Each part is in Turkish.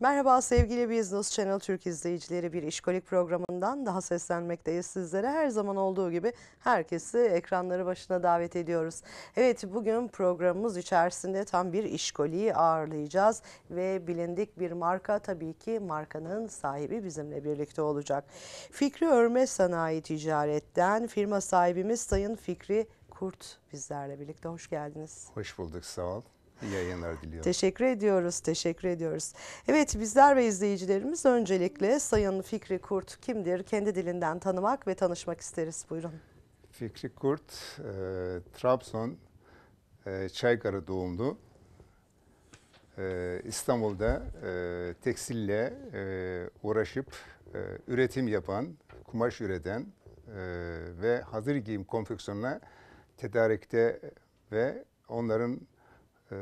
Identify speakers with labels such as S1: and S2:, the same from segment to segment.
S1: Merhaba sevgili Business Channel Türk izleyicileri bir işkolik programından daha seslenmekteyiz sizlere. Her zaman olduğu gibi herkesi ekranları başına davet ediyoruz. Evet bugün programımız içerisinde tam bir işkoliği ağırlayacağız ve bilindik bir marka tabii ki markanın sahibi bizimle birlikte olacak. Fikri Örme Sanayi Ticaret'ten firma sahibimiz Sayın Fikri Kurt bizlerle birlikte. Hoş geldiniz.
S2: Hoş bulduk sağ olun. İyi yayınlar diliyorum. Teşekkür
S1: ediyoruz, teşekkür ediyoruz. Evet bizler ve izleyicilerimiz öncelikle Sayın Fikri Kurt kimdir? Kendi dilinden tanımak ve tanışmak isteriz. Buyurun.
S2: Fikri Kurt, e, Trabzon, e, Çaygarı doğumlu. E, İstanbul'da e, tekstille e, uğraşıp e, üretim yapan, kumaş üreten e, ve hazır giyim konfeksiyonuna tedarikte ve onların e,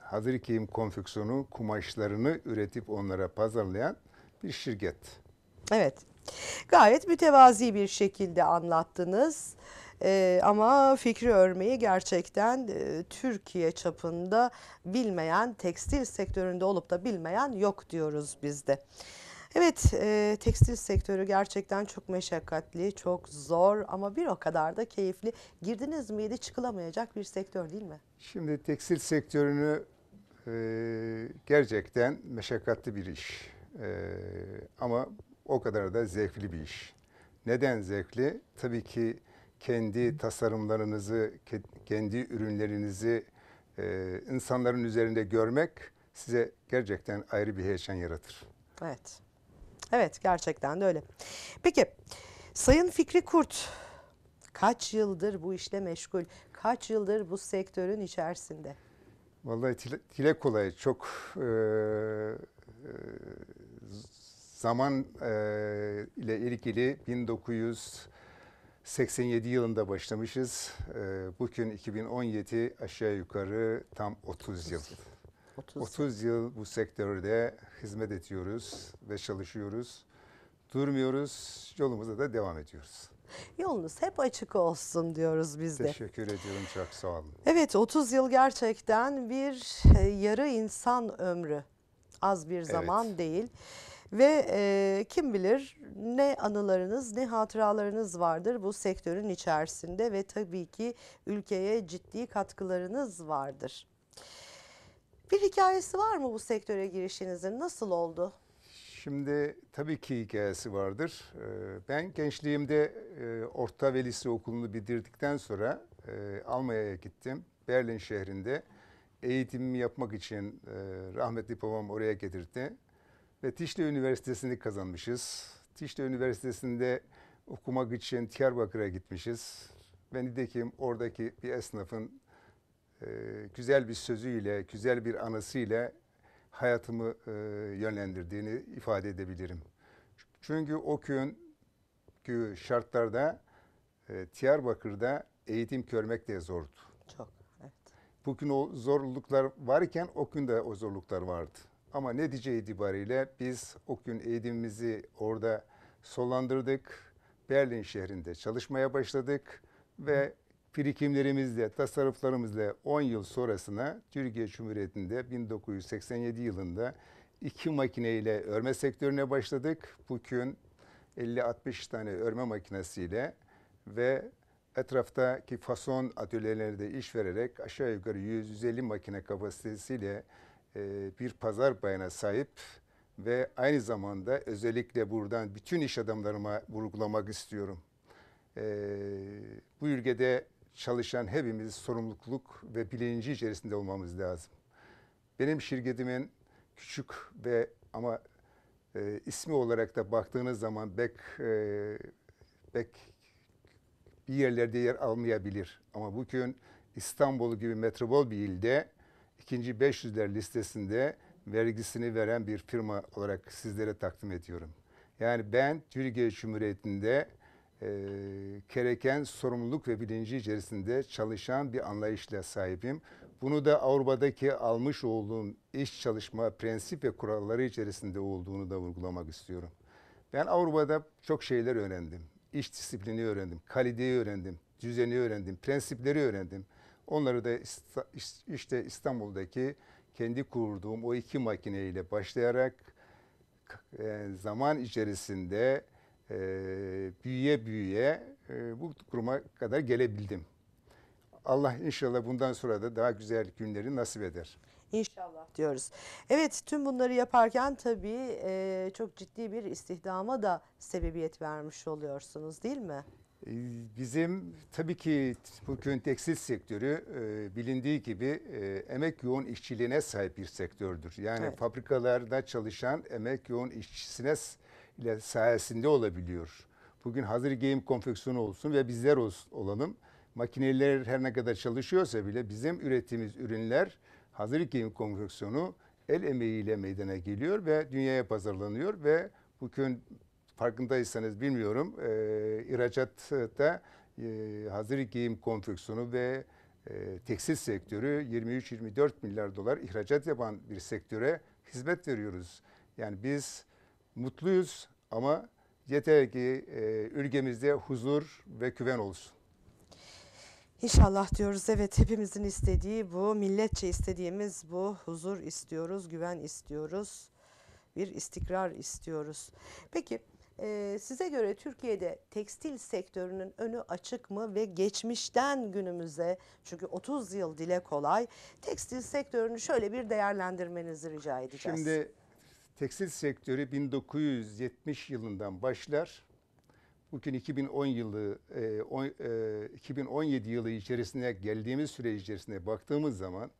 S2: hazır giyim konfeksiyonu kumaşlarını üretip onlara pazarlayan bir şirket. Evet.
S1: Gayet mütevazi bir şekilde anlattınız. Ee, ama fikri örmeyi gerçekten e, Türkiye çapında bilmeyen, tekstil sektöründe olup da bilmeyen yok diyoruz bizde. Evet, e, tekstil sektörü gerçekten çok meşakkatli, çok zor ama bir o kadar da keyifli. Girdiniz miydi çıkılamayacak bir sektör değil mi?
S2: Şimdi tekstil sektörünü e, gerçekten meşakkatli bir iş e, ama o kadar da zevkli bir iş. Neden zevkli? Tabii ki kendi tasarımlarınızı, kendi ürünlerinizi e, insanların üzerinde görmek size gerçekten ayrı bir heyecan yaratır.
S1: Evet. Evet gerçekten de öyle. Peki Sayın Fikri Kurt kaç yıldır bu işle meşgul? Kaç yıldır bu sektörün içerisinde?
S2: Vallahi dile, dile kolay çok e, e, zaman e, ile ilgili 1987 yılında başlamışız. E, bugün 2017 aşağı yukarı tam 30, 30 yıl. 30, 30 yıl bu sektörde hizmet ediyoruz ve çalışıyoruz. Durmuyoruz, yolumuza da devam ediyoruz.
S1: Yolunuz hep açık olsun diyoruz biz de. Teşekkür
S2: ediyorum çok sağ olun.
S1: Evet 30 yıl gerçekten bir e, yarı insan ömrü. Az bir zaman evet. değil. Ve e, kim bilir ne anılarınız ne hatıralarınız vardır bu sektörün içerisinde ve tabii ki ülkeye ciddi katkılarınız vardır. Bir hikayesi var mı bu sektöre girişinizin? Nasıl oldu?
S2: Şimdi tabii ki hikayesi vardır. Ee, ben gençliğimde e, orta ve lise okulunu bitirdikten sonra e, Almanya'ya gittim. Berlin şehrinde eğitimimi yapmak için e, rahmetli babam oraya getirdi. Ve Tişli Üniversitesi'ni kazanmışız. Tişli Üniversitesi'nde okumak için Diyarbakır'a gitmişiz. Ve nitekim oradaki bir esnafın e, güzel bir sözüyle, güzel bir anısıyla hayatımı e, yönlendirdiğini ifade edebilirim. Çünkü o günkü şartlarda e, Diyarbakır'da eğitim görmek de zordu. Çok, evet. Bugün o zorluklar varken o gün de o zorluklar vardı. Ama netice itibariyle biz o gün eğitimimizi orada sonlandırdık. Berlin şehrinde çalışmaya başladık ve Firikimlerimizle tasarruflarımızla 10 yıl sonrasına Türkiye Cumhuriyeti'nde 1987 yılında iki makineyle örme sektörüne başladık. Bugün 50-60 tane örme makinesiyle ve etraftaki fason atölyelerinde iş vererek aşağı yukarı 100-150 makine kapasitesiyle e, bir pazar bayana sahip ve aynı zamanda özellikle buradan bütün iş adamlarıma vurgulamak istiyorum. Ee, bu ülkede çalışan hepimiz sorumluluk ve bilinci içerisinde olmamız lazım. Benim şirketimin küçük ve ama e, ismi olarak da baktığınız zaman bek e, bek bir yerlerde yer almayabilir. Ama bugün İstanbul gibi metropol bir ilde ikinci 500'ler listesinde vergisini veren bir firma olarak sizlere takdim ediyorum. Yani ben Türkiye Cumhuriyeti'nde ee, gereken sorumluluk ve bilinci içerisinde çalışan bir anlayışla sahibim. Bunu da Avrupa'daki almış olduğum iş çalışma prensip ve kuralları içerisinde olduğunu da vurgulamak istiyorum. Ben Avrupa'da çok şeyler öğrendim. İş disiplini öğrendim, kaliteyi öğrendim, düzeni öğrendim, prensipleri öğrendim. Onları da işte İstanbul'daki kendi kurduğum o iki makineyle başlayarak e, zaman içerisinde e, büyüye büyüye e, bu kuruma kadar gelebildim. Allah inşallah bundan sonra da daha güzel günleri nasip eder. İnşallah diyoruz.
S1: Evet tüm bunları yaparken tabii e, çok ciddi bir istihdama da sebebiyet vermiş oluyorsunuz değil mi?
S2: Ee, bizim tabii ki bugün tekstil sektörü e, bilindiği gibi e, emek yoğun işçiliğine sahip bir sektördür. Yani evet. fabrikalarda çalışan emek yoğun işçisine ile sayesinde olabiliyor. Bugün hazır giyim konfeksiyonu olsun ve bizler olsun, olalım. Makineler her ne kadar çalışıyorsa bile bizim ürettiğimiz ürünler hazır giyim konfeksiyonu el emeğiyle meydana geliyor ve dünyaya pazarlanıyor ve bugün farkındaysanız bilmiyorum e, ihracatta e, hazır giyim konfeksiyonu ve e, tekstil sektörü 23-24 milyar dolar ihracat yapan bir sektöre hizmet veriyoruz. Yani biz mutluyuz ama yeter ki e, ülkemizde huzur ve güven olsun.
S1: İnşallah diyoruz evet hepimizin istediği bu milletçe istediğimiz bu huzur istiyoruz, güven istiyoruz, bir istikrar istiyoruz. Peki e, size göre Türkiye'de tekstil sektörünün önü açık mı ve geçmişten günümüze çünkü 30 yıl dile kolay tekstil sektörünü şöyle bir değerlendirmenizi rica edeceğiz. Şimdi
S2: Tekstil sektörü 1970 yılından başlar. Bugün 2010 yılı, 2017 e, e, yılı içerisinde geldiğimiz süre içerisinde baktığımız zaman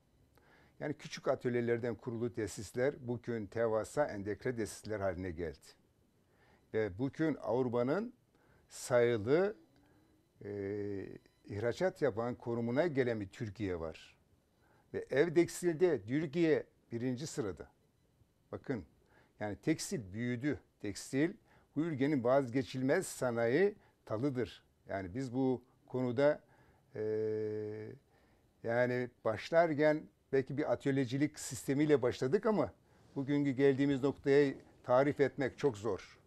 S2: yani küçük atölyelerden kurulu tesisler bugün TEVAS'a endekre tesisler haline geldi. Ve bugün Avrupa'nın sayılı e, ihracat yapan korumuna gelen bir Türkiye var. Ve ev tekstilde Türkiye birinci sırada. Bakın yani tekstil büyüdü. Tekstil bu ülkenin vazgeçilmez sanayi talıdır. Yani biz bu konuda e, yani başlarken belki bir atölyecilik sistemiyle başladık ama bugünkü geldiğimiz noktaya tarif etmek çok zor.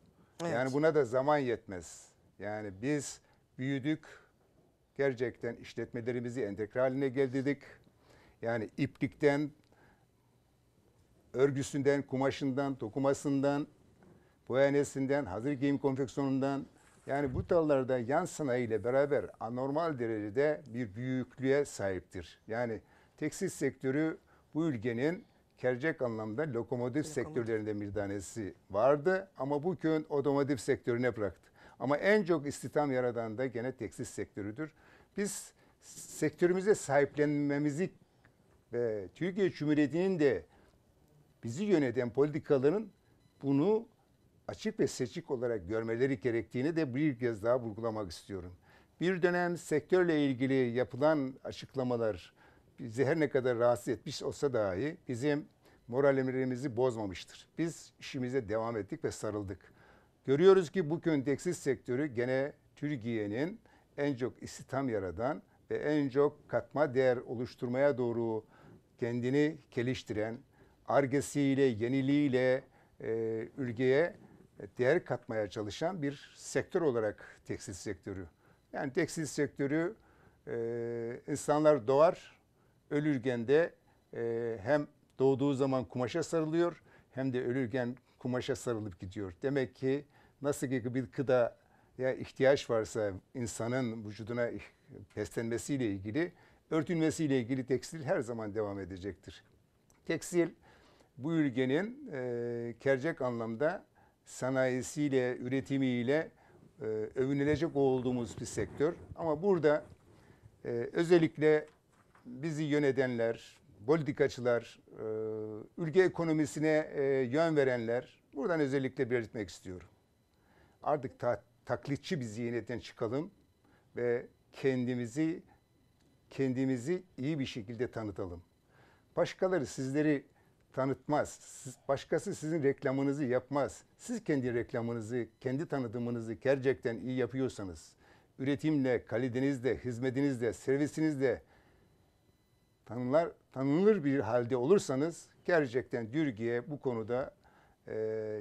S2: Evet. Yani buna da zaman yetmez. Yani biz büyüdük, gerçekten işletmelerimizi entegre haline geldirdik. Yani iplikten örgüsünden, kumaşından, dokumasından, boyanesinden, hazır giyim konfeksiyonundan yani bu dallarda yan sanayi ile beraber anormal derecede bir büyüklüğe sahiptir. Yani tekstil sektörü bu ülkenin gerçek anlamda lokomotif, lokomotif. sektörlerinden bir tanesi vardı ama bu köyün otomotiv sektörüne bıraktı. Ama en çok istihdam yaratan da gene tekstil sektörüdür. Biz sektörümüze sahiplenmemizi ve Türkiye Cumhuriyeti'nin de bizi yöneten politikaların bunu açık ve seçik olarak görmeleri gerektiğini de bir kez daha vurgulamak istiyorum. Bir dönem sektörle ilgili yapılan açıklamalar bizi her ne kadar rahatsız etmiş olsa dahi bizim moralimizi bozmamıştır. Biz işimize devam ettik ve sarıldık. Görüyoruz ki bu konteksiz sektörü gene Türkiye'nin en çok istihdam yaradan ve en çok katma değer oluşturmaya doğru kendini geliştiren, argesiyle, yeniliğiyle e, ülkeye değer katmaya çalışan bir sektör olarak tekstil sektörü. Yani tekstil sektörü e, insanlar doğar, ölürken de e, hem doğduğu zaman kumaşa sarılıyor hem de ölürken kumaşa sarılıp gidiyor. Demek ki nasıl ki bir kıda ya ihtiyaç varsa insanın vücuduna beslenmesiyle ilgili, örtünmesiyle ilgili tekstil her zaman devam edecektir. Tekstil bu ülkenin e, gerçek anlamda sanayisiyle, üretimiyle e, övünülecek olduğumuz bir sektör. Ama burada e, özellikle bizi yönetenler, politikacılar, e, ülke ekonomisine e, yön verenler, buradan özellikle belirtmek istiyorum. Artık ta, taklitçi bir zihniyetten çıkalım ve kendimizi kendimizi iyi bir şekilde tanıtalım. Başkaları sizleri tanıtmaz. Siz, başkası sizin reklamınızı yapmaz. Siz kendi reklamınızı, kendi tanıtımınızı gerçekten iyi yapıyorsanız, üretimle, kalitenizle, hizmetinizle, servisinizle tanınlar, tanınır bir halde olursanız gerçekten Türkiye bu konuda e,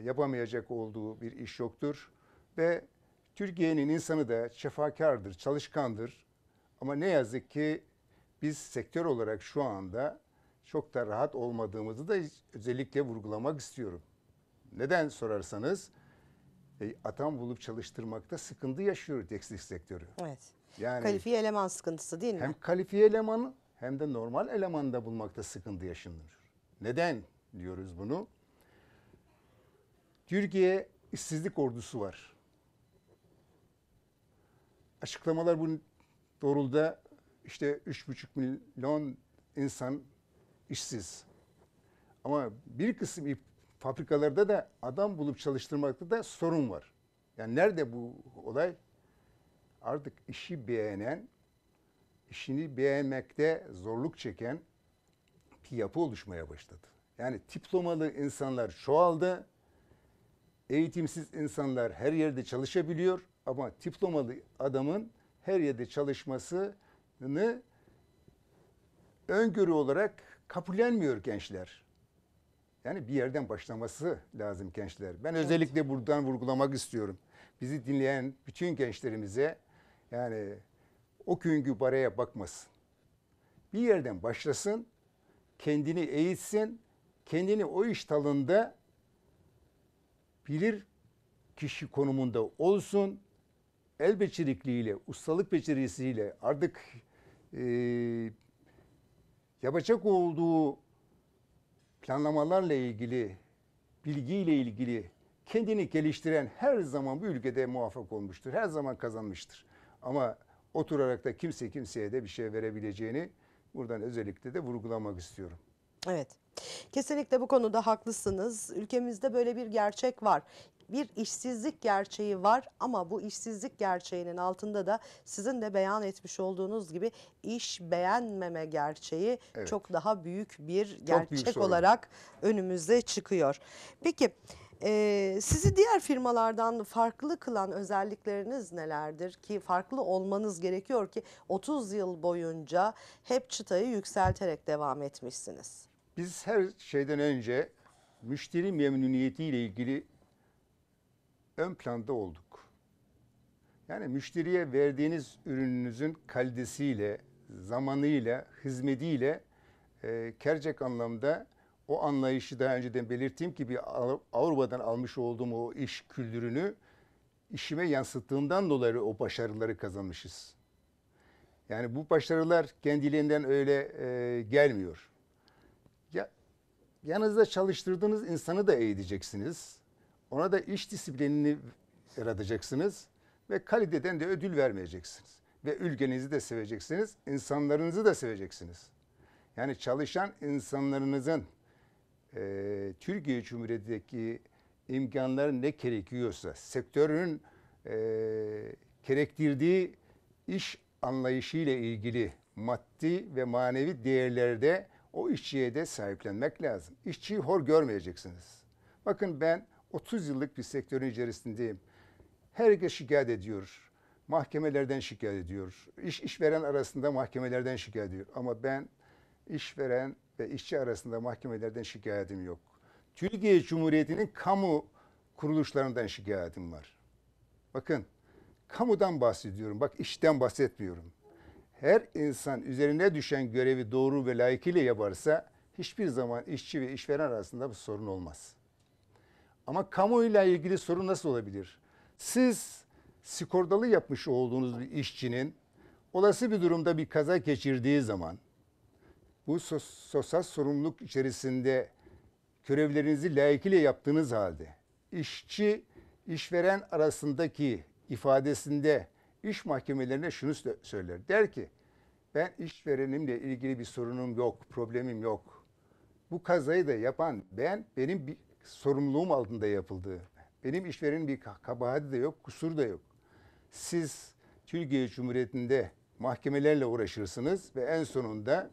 S2: yapamayacak olduğu bir iş yoktur. Ve Türkiye'nin insanı da şefakardır, çalışkandır. Ama ne yazık ki biz sektör olarak şu anda çok da rahat olmadığımızı da özellikle vurgulamak istiyorum. Neden sorarsanız e, atam bulup çalıştırmakta sıkıntı yaşıyor tekstil sektörü. Evet. Yani kalifiye eleman sıkıntısı değil mi? Hem kalifiye eleman hem de normal eleman da bulmakta sıkıntı yaşanır. Neden diyoruz bunu? Türkiye işsizlik ordusu var. Açıklamalar bunun doğrulda işte 3,5 milyon insan işsiz. Ama bir kısım fabrikalarda da adam bulup çalıştırmakta da sorun var. Yani nerede bu olay? Artık işi beğenen, işini beğenmekte zorluk çeken bir yapı oluşmaya başladı. Yani diplomalı insanlar çoğaldı. Eğitimsiz insanlar her yerde çalışabiliyor ama diplomalı adamın her yerde çalışmasını öngörü olarak kabullenmiyor gençler. Yani bir yerden başlaması lazım gençler. Ben evet. özellikle buradan vurgulamak istiyorum. Bizi dinleyen bütün gençlerimize yani o günkü paraya bakmasın. Bir yerden başlasın, kendini eğitsin, kendini o iş talında bilir kişi konumunda olsun. El becerikliğiyle, ustalık becerisiyle artık e, yapacak olduğu planlamalarla ilgili, bilgiyle ilgili kendini geliştiren her zaman bu ülkede muvaffak olmuştur. Her zaman kazanmıştır. Ama oturarak da kimse kimseye de bir şey verebileceğini buradan özellikle de vurgulamak istiyorum.
S1: Evet. Kesinlikle bu konuda haklısınız. Ülkemizde böyle bir gerçek var bir işsizlik gerçeği var ama bu işsizlik gerçeğinin altında da sizin de beyan etmiş olduğunuz gibi iş beğenmeme gerçeği evet. çok daha büyük bir gerçek büyük olarak önümüzde çıkıyor. Peki e, sizi diğer firmalardan farklı kılan özellikleriniz nelerdir ki farklı olmanız gerekiyor ki 30 yıl boyunca hep çıtayı yükselterek devam etmişsiniz.
S2: Biz her şeyden önce müşteri memnuniyeti ile ilgili ön planda olduk. Yani müşteriye verdiğiniz ürününüzün kalitesiyle, zamanıyla, hizmetiyle e, Kercek anlamda o anlayışı daha önceden belirttiğim gibi Avrupa'dan almış olduğum o iş kültürünü işime yansıttığından dolayı o başarıları kazanmışız. Yani bu başarılar kendiliğinden öyle e, gelmiyor. Ya, yanınızda çalıştırdığınız insanı da eğiteceksiniz. Ona da iş disiplinini yaratacaksınız ve kaliteden de ödül vermeyeceksiniz. Ve ülkenizi de seveceksiniz, insanlarınızı da seveceksiniz. Yani çalışan insanlarınızın e, Türkiye Cumhuriyeti'ndeki imkanları ne gerekiyorsa, sektörün e, gerektirdiği iş anlayışı ile ilgili maddi ve manevi değerlerde o işçiye de sahiplenmek lazım. İşçiyi hor görmeyeceksiniz. Bakın ben 30 yıllık bir sektörün içerisindeyim. Herkes şikayet ediyor. Mahkemelerden şikayet ediyor. İş işveren arasında mahkemelerden şikayet ediyor. Ama ben işveren ve işçi arasında mahkemelerden şikayetim yok. Türkiye Cumhuriyeti'nin kamu kuruluşlarından şikayetim var. Bakın kamudan bahsediyorum. Bak işten bahsetmiyorum. Her insan üzerine düşen görevi doğru ve layıkıyla yaparsa hiçbir zaman işçi ve işveren arasında bir sorun olmaz. Ama kamuyla ilgili soru nasıl olabilir? Siz skordalı yapmış olduğunuz bir işçinin olası bir durumda bir kaza geçirdiği zaman bu sosyal sorumluluk içerisinde görevlerinizi layıkıyla yaptığınız halde işçi işveren arasındaki ifadesinde iş mahkemelerine şunu söyler. Der ki ben işverenimle ilgili bir sorunum yok, problemim yok. Bu kazayı da yapan ben, benim bir sorumluluğum altında yapıldı. Benim işverenin bir kabahati de yok, kusur da yok. Siz Türkiye Cumhuriyeti'nde mahkemelerle uğraşırsınız ve en sonunda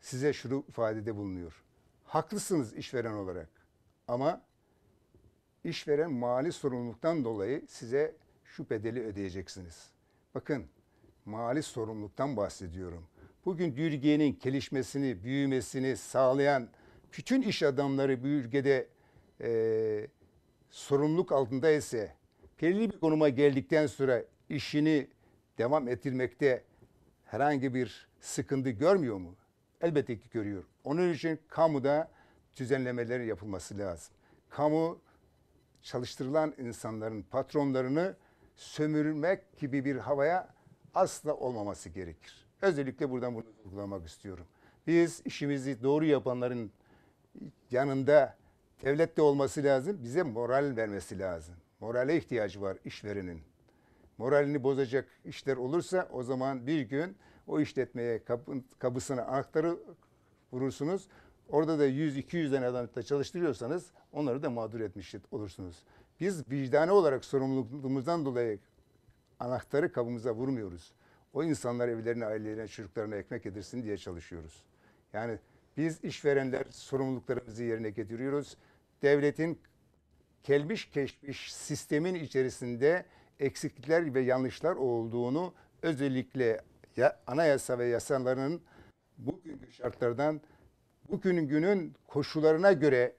S2: size şunu ifadede bulunuyor. Haklısınız işveren olarak ama işveren mali sorumluluktan dolayı size şu bedeli ödeyeceksiniz. Bakın mali sorumluluktan bahsediyorum. Bugün Türkiye'nin gelişmesini, büyümesini sağlayan bütün iş adamları bir ülkede e, sorumluluk altında ise belirli bir konuma geldikten sonra işini devam ettirmekte herhangi bir sıkıntı görmüyor mu? Elbette ki görüyor. Onun için kamuda düzenlemelerin yapılması lazım. Kamu çalıştırılan insanların patronlarını sömürmek gibi bir havaya asla olmaması gerekir. Özellikle buradan bunu vurgulamak istiyorum. Biz işimizi doğru yapanların yanında devlet de olması lazım. Bize moral vermesi lazım. Morale ihtiyacı var işverenin. Moralini bozacak işler olursa o zaman bir gün o işletmeye kapı kapısına anahtarı vurursunuz. Orada da 100-200 tane adam da çalıştırıyorsanız onları da mağdur etmiş olursunuz. Biz vicdani olarak sorumluluğumuzdan dolayı anahtarı kabımıza vurmuyoruz. O insanlar evlerine, ailelerine, çocuklarına ekmek edirsin diye çalışıyoruz. Yani biz işverenler sorumluluklarımızı yerine getiriyoruz. Devletin kelmiş keşmiş sistemin içerisinde eksiklikler ve yanlışlar olduğunu özellikle ya anayasa ve yasalarının bugünkü şartlardan bugünün günün koşullarına göre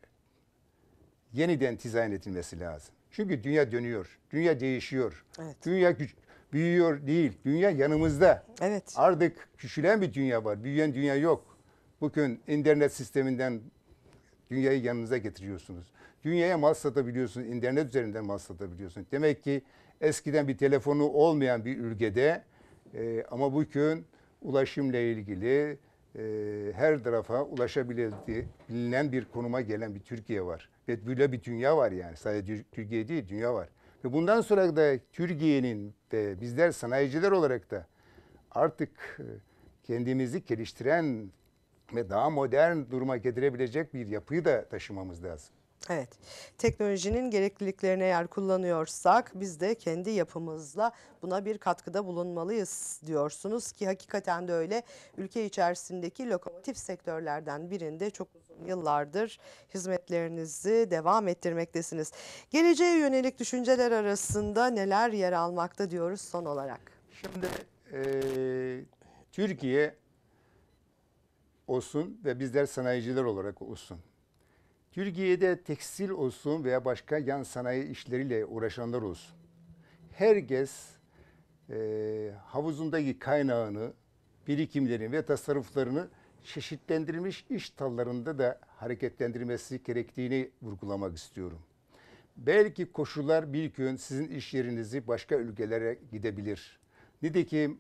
S2: yeniden dizayn edilmesi lazım. Çünkü dünya dönüyor, dünya değişiyor, evet. dünya güç, büyüyor değil, dünya yanımızda. Evet. Artık küçülen bir dünya var, büyüyen dünya yok. Bugün internet sisteminden dünyayı yanınıza getiriyorsunuz. Dünyaya mal satabiliyorsunuz, internet üzerinden mal satabiliyorsunuz. Demek ki eskiden bir telefonu olmayan bir ülkede e, ama bugün ulaşımla ilgili e, her tarafa bilinen bir konuma gelen bir Türkiye var. Ve böyle bir dünya var yani. Sadece Türkiye değil, dünya var. Ve bundan sonra da Türkiye'nin de bizler sanayiciler olarak da artık e, kendimizi geliştiren ve daha modern duruma getirebilecek bir yapıyı da taşımamız lazım.
S1: Evet, teknolojinin gerekliliklerine eğer kullanıyorsak biz de kendi yapımızla buna bir katkıda bulunmalıyız diyorsunuz ki hakikaten de öyle ülke içerisindeki lokomotif sektörlerden birinde çok uzun yıllardır hizmetlerinizi devam ettirmektesiniz. Geleceğe yönelik düşünceler arasında neler yer almakta diyoruz son olarak?
S2: Şimdi e, Türkiye olsun ve bizler sanayiciler olarak olsun. Türkiye'de tekstil olsun veya başka yan sanayi işleriyle uğraşanlar olsun. Herkes e, havuzundaki kaynağını, birikimlerini ve tasarruflarını çeşitlendirilmiş iş dallarında da hareketlendirmesi gerektiğini vurgulamak istiyorum. Belki koşullar bir gün sizin iş yerinizi başka ülkelere gidebilir. Nitekim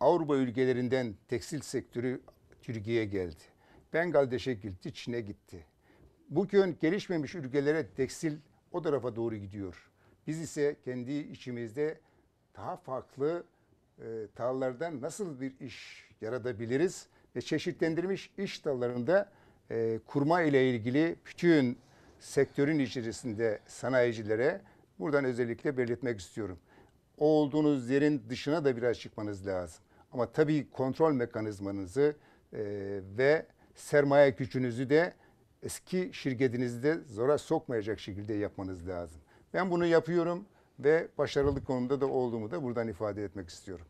S2: Avrupa ülkelerinden tekstil sektörü Türkiye'ye geldi. Bengaldeş'e gitti, Çin'e gitti. Bugün gelişmemiş ülkelere tekstil o tarafa doğru gidiyor. Biz ise kendi içimizde daha farklı e, tarlalardan nasıl bir iş yaratabiliriz ve çeşitlendirilmiş iş dallarında e, kurma ile ilgili bütün sektörün içerisinde sanayicilere buradan özellikle belirtmek istiyorum. O olduğunuz yerin dışına da biraz çıkmanız lazım. Ama tabii kontrol mekanizmanızı ee, ve sermaye gücünüzü de eski şirketinizde zora sokmayacak şekilde yapmanız lazım. Ben bunu yapıyorum ve başarılı konumda da olduğumu da buradan ifade etmek istiyorum.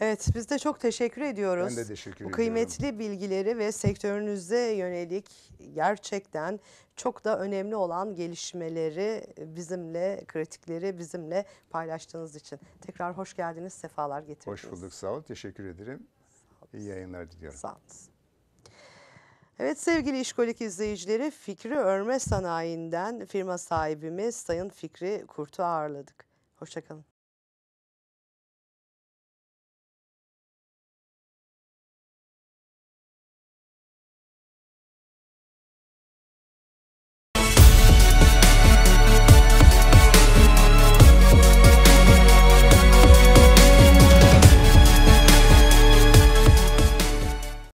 S1: Evet biz de çok teşekkür ediyoruz. Ben de teşekkür ediyorum. Bu kıymetli ediyorum. bilgileri ve sektörünüze yönelik gerçekten çok da önemli olan gelişmeleri bizimle, kritikleri bizimle paylaştığınız için. Tekrar hoş geldiniz, sefalar getirdiniz.
S2: Hoş bulduk, sağ ol. Teşekkür ederim. İyi yayınlar diliyorum. Sağ
S1: Evet sevgili işkolik izleyicileri Fikri Örme Sanayi'nden firma sahibimiz Sayın Fikri Kurt'u ağırladık. Hoşçakalın.